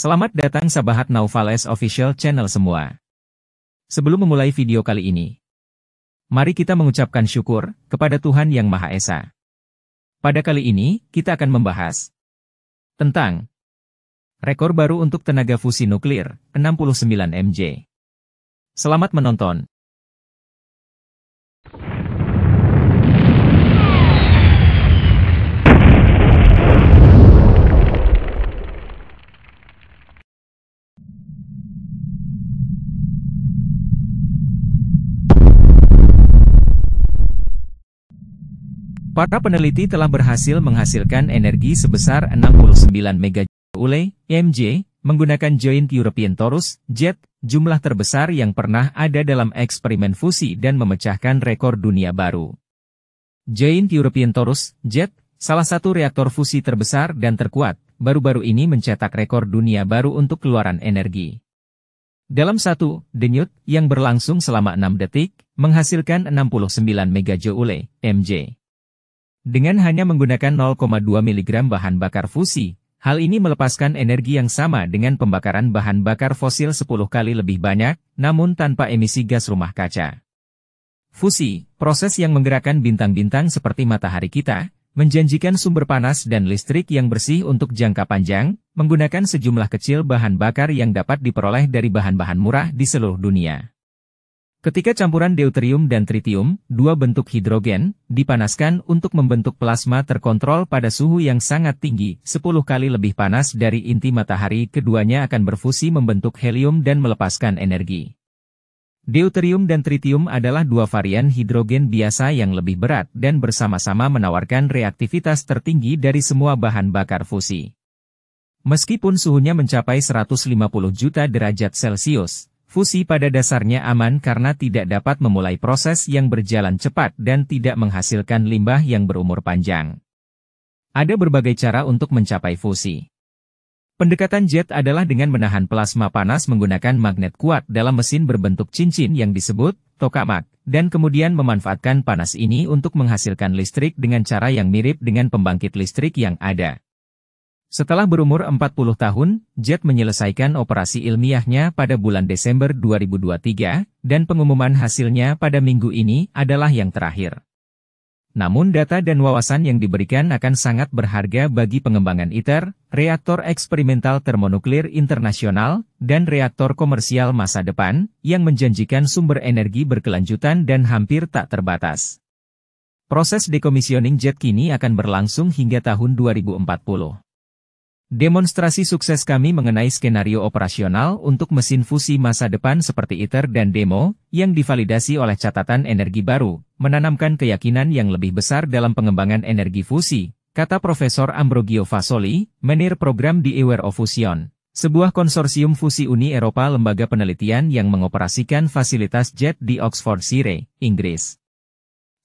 Selamat datang sahabat Naufales Official Channel semua. Sebelum memulai video kali ini, mari kita mengucapkan syukur kepada Tuhan Yang Maha Esa. Pada kali ini, kita akan membahas tentang rekor baru untuk tenaga fusi nuklir, 69 MJ. Selamat menonton! Para peneliti telah berhasil menghasilkan energi sebesar 69 megajoule (MJ) menggunakan Joint European Torus (JET), jumlah terbesar yang pernah ada dalam eksperimen fusi dan memecahkan rekor dunia baru. Joint European Torus (JET), salah satu reaktor fusi terbesar dan terkuat, baru-baru ini mencetak rekor dunia baru untuk keluaran energi. Dalam satu denyut yang berlangsung selama 6 detik, menghasilkan 69 megajoule (MJ). Dengan hanya menggunakan 0,2 mg bahan bakar fusi, hal ini melepaskan energi yang sama dengan pembakaran bahan bakar fosil 10 kali lebih banyak, namun tanpa emisi gas rumah kaca. Fusi, proses yang menggerakkan bintang-bintang seperti matahari kita, menjanjikan sumber panas dan listrik yang bersih untuk jangka panjang, menggunakan sejumlah kecil bahan bakar yang dapat diperoleh dari bahan-bahan murah di seluruh dunia. Ketika campuran deuterium dan tritium, dua bentuk hidrogen, dipanaskan untuk membentuk plasma terkontrol pada suhu yang sangat tinggi, 10 kali lebih panas dari inti matahari, keduanya akan berfusi membentuk helium dan melepaskan energi. Deuterium dan tritium adalah dua varian hidrogen biasa yang lebih berat dan bersama-sama menawarkan reaktivitas tertinggi dari semua bahan bakar fusi. Meskipun suhunya mencapai 150 juta derajat Celcius, Fusi pada dasarnya aman karena tidak dapat memulai proses yang berjalan cepat dan tidak menghasilkan limbah yang berumur panjang. Ada berbagai cara untuk mencapai fusi. Pendekatan jet adalah dengan menahan plasma panas menggunakan magnet kuat dalam mesin berbentuk cincin yang disebut tokamak, dan kemudian memanfaatkan panas ini untuk menghasilkan listrik dengan cara yang mirip dengan pembangkit listrik yang ada. Setelah berumur 40 tahun, Jet menyelesaikan operasi ilmiahnya pada bulan Desember 2023, dan pengumuman hasilnya pada minggu ini adalah yang terakhir. Namun data dan wawasan yang diberikan akan sangat berharga bagi pengembangan ITER, reaktor eksperimental termonuklir internasional, dan reaktor komersial masa depan, yang menjanjikan sumber energi berkelanjutan dan hampir tak terbatas. Proses dekomisioning jet kini akan berlangsung hingga tahun 2040. Demonstrasi sukses kami mengenai skenario operasional untuk mesin fusi masa depan seperti ITER dan DEMO, yang divalidasi oleh catatan energi baru, menanamkan keyakinan yang lebih besar dalam pengembangan energi fusi, kata Profesor Ambrogio Fasoli, menir program di Ewer of Fusion. Sebuah konsorsium fusi Uni Eropa lembaga penelitian yang mengoperasikan fasilitas jet di Oxford Sire, Inggris.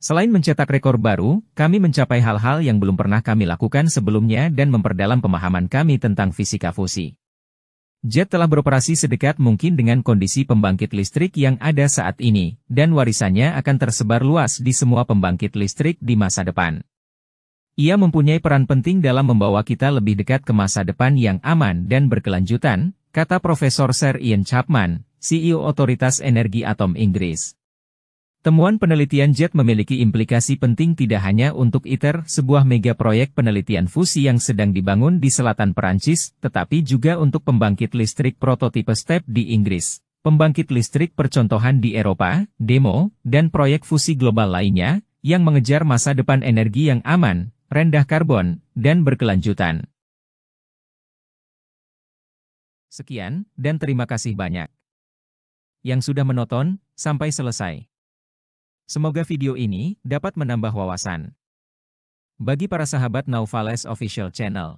Selain mencetak rekor baru, kami mencapai hal-hal yang belum pernah kami lakukan sebelumnya dan memperdalam pemahaman kami tentang fisika fusi. Jet telah beroperasi sedekat mungkin dengan kondisi pembangkit listrik yang ada saat ini, dan warisannya akan tersebar luas di semua pembangkit listrik di masa depan. Ia mempunyai peran penting dalam membawa kita lebih dekat ke masa depan yang aman dan berkelanjutan, kata Profesor Sir Ian Chapman, CEO Otoritas Energi Atom Inggris. Temuan penelitian JET memiliki implikasi penting tidak hanya untuk ITER, sebuah mega proyek penelitian fusi yang sedang dibangun di selatan Perancis, tetapi juga untuk pembangkit listrik prototipe STEP di Inggris, pembangkit listrik percontohan di Eropa, demo, dan proyek fusi global lainnya, yang mengejar masa depan energi yang aman, rendah karbon, dan berkelanjutan. Sekian, dan terima kasih banyak. Yang sudah menonton, sampai selesai. Semoga video ini dapat menambah wawasan. Bagi para sahabat Naufales Official Channel,